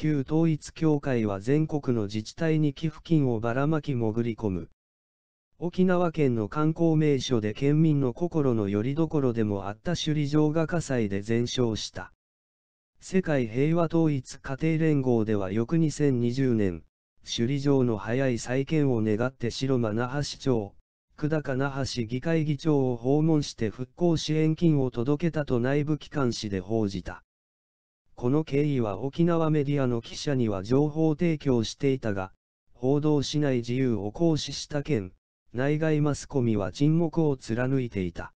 旧統一教会は全国の自治体に寄付金をばらまき潜り込む。沖縄県の観光名所で県民の心の拠り所でもあった首里城が火災で全焼した。世界平和統一家庭連合では翌2020年、首里城の早い再建を願って白間那覇市長、久高那覇市議会議長を訪問して復興支援金を届けたと内部機関紙で報じた。この経緯は沖縄メディアの記者には情報提供していたが、報道しない自由を行使した件、内外マスコミは沈黙を貫いていた。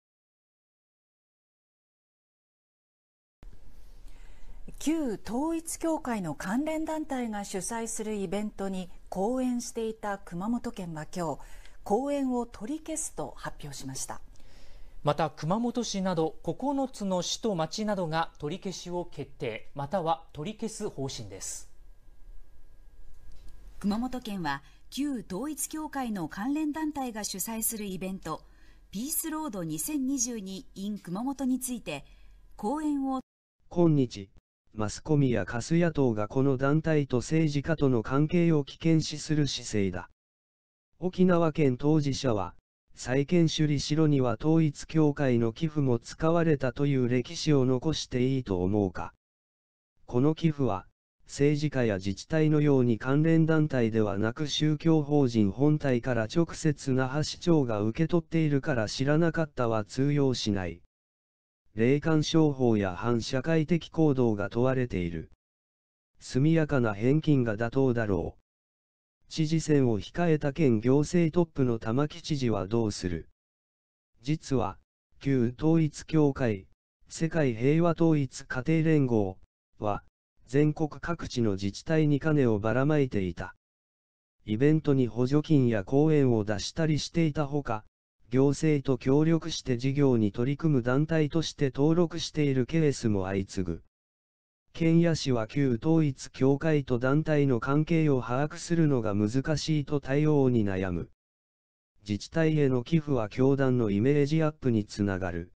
旧統一教会の関連団体が主催するイベントに講演していた熊本県は今日、講演を取り消すと発表しました。また熊本市など9つの市と町などが取り消しを決定または取り消す方針です熊本県は旧統一教会の関連団体が主催するイベントピースロード2022 in 熊本について講演を今日マスコミやカス野党がこの団体と政治家との関係を危険視する姿勢だ沖縄県当事者は債権主理白には統一教会の寄付も使われたという歴史を残していいと思うか。この寄付は、政治家や自治体のように関連団体ではなく宗教法人本体から直接那覇市長が受け取っているから知らなかったは通用しない。霊感商法や反社会的行動が問われている。速やかな返金が妥当だろう。知事選を控えた県行政トップの玉城知事はどうする実は、旧統一協会、世界平和統一家庭連合は、全国各地の自治体に金をばらまいていた。イベントに補助金や講演を出したりしていたほか、行政と協力して事業に取り組む団体として登録しているケースも相次ぐ。県や市は旧統一教会と団体の関係を把握するのが難しいと対応に悩む。自治体への寄付は教団のイメージアップにつながる。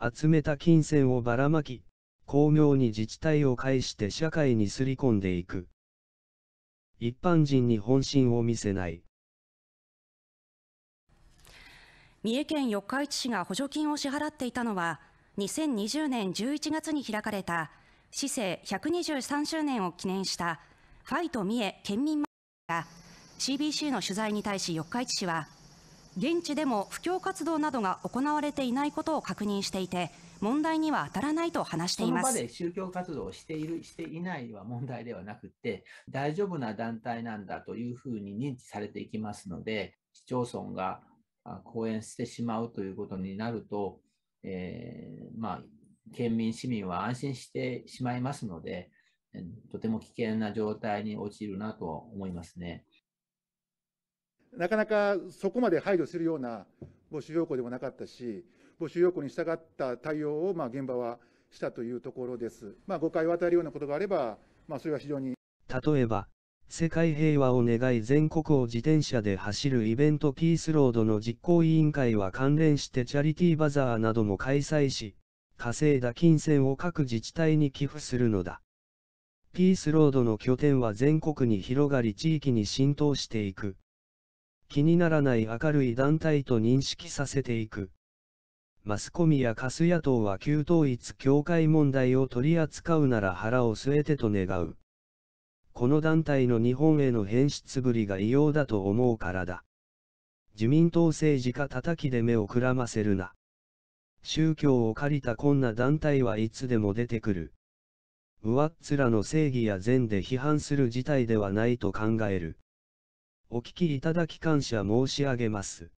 集めた金銭をばらまき、巧妙に自治体を介して社会にすり込んでいく。一般人に本心を見せない。三重県四日市市が補助金を支払っていたのは、2020年11月に開かれた市政123周年を記念したファイト三重県民が CBC の取材に対し四日市市は現地でも布教活動などが行われていないことを確認していて問題には当たらないと話していますその場で宗教活動をしているしていないは問題ではなくて大丈夫な団体なんだというふうに認知されていきますので市町村が講演してしまうということになると、えー、まあ県民、市民は安心してしまいますので、とても危険な状態に陥るなと思いますね。なかなかそこまで配慮するような募集要項でもなかったし、募集要項に従った対応をまあ現場はしたというところです。まあ、誤解を与えるようなことがあれば、まあ、それは非常に。例えば、世界平和を願い全国を自転車で走るイベントピースロードの実行委員会は関連してチャリティーバザーなども開催し、稼いだ金銭を各自治体に寄付するのだ。ピースロードの拠点は全国に広がり地域に浸透していく。気にならない明るい団体と認識させていく。マスコミやカス野党は旧統一教会問題を取り扱うなら腹を据えてと願う。この団体の日本への変質ぶりが異様だと思うからだ。自民党政治家叩きで目をくらませるな。宗教を借りたこんな団体はいつでも出てくる。上っ面らの正義や善で批判する事態ではないと考える。お聞きいただき感謝申し上げます。